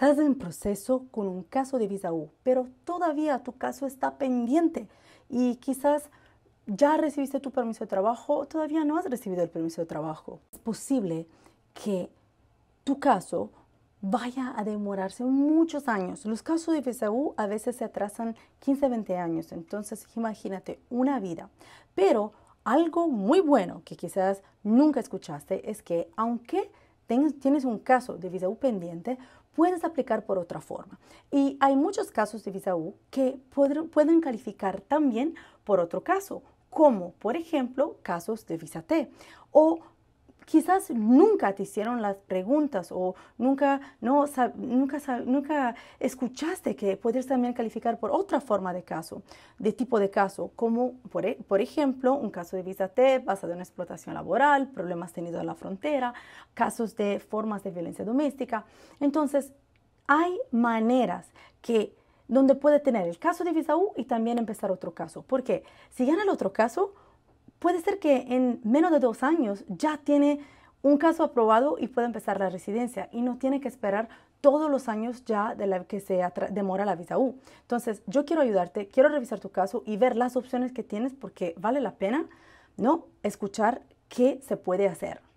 Estás en proceso con un caso de visa U, pero todavía tu caso está pendiente y quizás ya recibiste tu permiso de trabajo o todavía no has recibido el permiso de trabajo. Es posible que tu caso vaya a demorarse muchos años. Los casos de visa U a veces se atrasan 15, 20 años, entonces imagínate una vida. Pero algo muy bueno que quizás nunca escuchaste es que aunque tienes un caso de visa U pendiente, puedes aplicar por otra forma. Y hay muchos casos de visa U que pueden, calificar también por otro caso, como por ejemplo casos de visa T o quizás nunca te hicieron las preguntas o nunca, no, nunca, nunca escuchaste que puedes también calificar por otra forma de caso, de tipo de caso, como e, por, ejemplo un caso de visa T basado en explotación laboral, problemas tenidos en la frontera, casos de formas de violencia doméstica. Entonces, hay maneras que donde puede tener el caso de visa U y también empezar otro caso. Porque si gana el otro caso, puede ser que en menos de dos años ya tiene un caso aprobado y pueda empezar la residencia y no tiene que esperar todos los años ya de la que se demora la visa U. Entonces, yo quiero ayudarte, quiero revisar tu caso y ver las opciones que tienes porque vale la pena, ¿no? Escuchar qué se puede hacer.